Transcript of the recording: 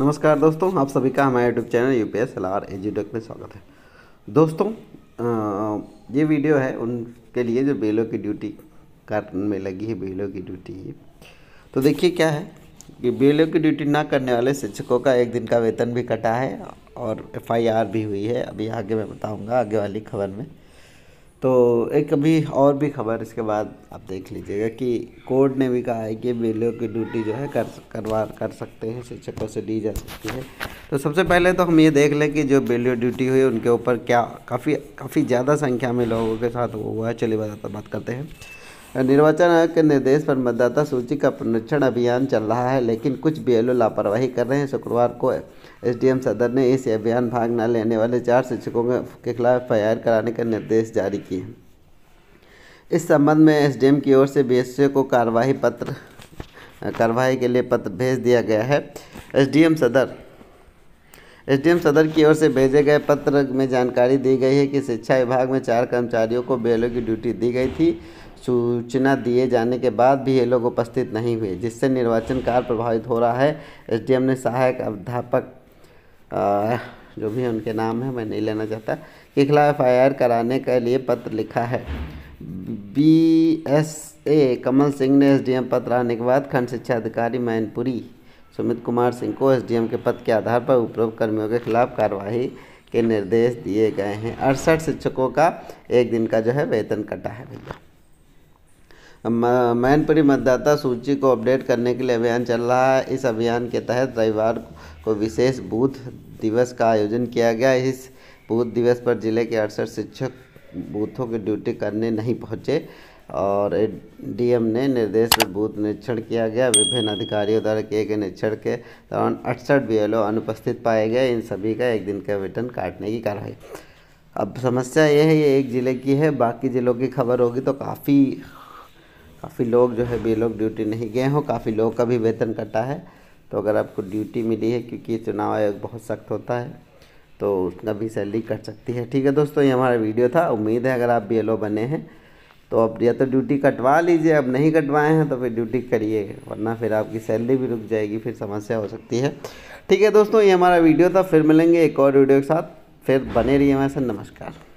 नमस्कार दोस्तों आप सभी का हमारे YouTube channel U P S L R एजुटेक में स्वागत है दोस्तों आ, ये वीडियो है उनके लिए जो बेलों की ड्यूटी करने में लगी है बेलों की ड्यूटी तो देखिए क्या है कि बेलों की ड्यूटी ना करने वाले शिक्षकों का एक दिन का वेतन भी कटा है और एफआईआर भी हुई है अभी आगे मैं बताऊँगा आगे वाली खबर में तो एक अभी और भी खबर इसके बाद आप देख लीजिएगा कि कोर्ट ने भी कहा है कि बीएलओ की ड्यूटी जो है कर करवा कर सकते हैं शिक्षकों से ली जा सकती है तो सबसे पहले तो हम ये देख लें कि जो बीएलओ ड्यूटी हुई उनके ऊपर क्या काफ़ी काफ़ी ज़्यादा संख्या में लोगों के साथ वो हुआ है चलिए बात करते हैं निर्वाचन आयोग के निर्देश पर मतदाता सूची का पुनरीक्षण अभियान चल रहा है लेकिन कुछ बी लापरवाही कर रहे हैं शुक्रवार को एसडीएम सदर ने इस अभियान भाग न लेने वाले चार शिक्षकों के खिलाफ एफ कराने का निर्देश जारी किए इस संबंध में एसडीएम की ओर से बी को कार्रवाई पत्र कार्रवाई के लिए पत्र भेज दिया गया है एस सदर एसडीएम सदर की ओर से भेजे गए पत्र में जानकारी दी गई है कि शिक्षा विभाग में चार कर्मचारियों को बेलो की ड्यूटी दी गई थी सूचना दिए जाने के बाद भी ये लोग उपस्थित नहीं हुए जिससे निर्वाचन कार्य प्रभावित हो रहा है एसडीएम ने सहायक अध्यापक जो भी उनके नाम है मैं नहीं लेना चाहता के खिलाफ एफ कराने के लिए पत्र लिखा है B S A Kamal Singh ने एसडीएम पत्र आने के बाद खंड शिक्षा अधिकारी मैनपुरी सुमित कुमार सिंह को एस के पद के आधार पर उपरोक्त कर्मियों के खिलाफ कार्रवाई के निर्देश दिए गए हैं अड़सठ शिक्षकों का एक दिन का जो है वेतन कटा है भैया मैनपुरी मतदाता सूची को अपडेट करने के लिए अभियान चल रहा है इस अभियान के तहत रविवार को विशेष बूथ दिवस का आयोजन किया गया इस बूथ दिवस पर जिले के अड़सठ शिक्षक बूथों की ड्यूटी करने नहीं पहुंचे और डीएम ने निर्देश में बूथ निरीक्षण किया गया विभिन्न अधिकारियों द्वारा किए गए निरीक्षण के दौरान अड़सठ बी अनुपस्थित पाए गए इन सभी का एक दिन का वेतन काटने की कार्रवाई अब समस्या ये है ये एक ज़िले की है बाकी ज़िलों की खबर होगी तो काफ़ी काफ़ी लोग जो है लोग ड्यूटी नहीं गए हों काफ़ी लोगों का भी वेतन कटा है तो अगर आपको ड्यूटी मिली है क्योंकि चुनाव आयोग बहुत सख्त होता है तो उसका भी सैलरी कट सकती है ठीक है दोस्तों ये हमारा वीडियो था उम्मीद है अगर आप बी बने हैं तो अब या तो ड्यूटी कटवा लीजिए अब नहीं कटवाए हैं तो फिर ड्यूटी करिए वरना फिर आपकी सैलरी भी रुक जाएगी फिर समस्या हो सकती है ठीक है दोस्तों ये हमारा वीडियो था फिर मिलेंगे एक और वीडियो के साथ फिर बने रहिए हमारे साथ नमस्कार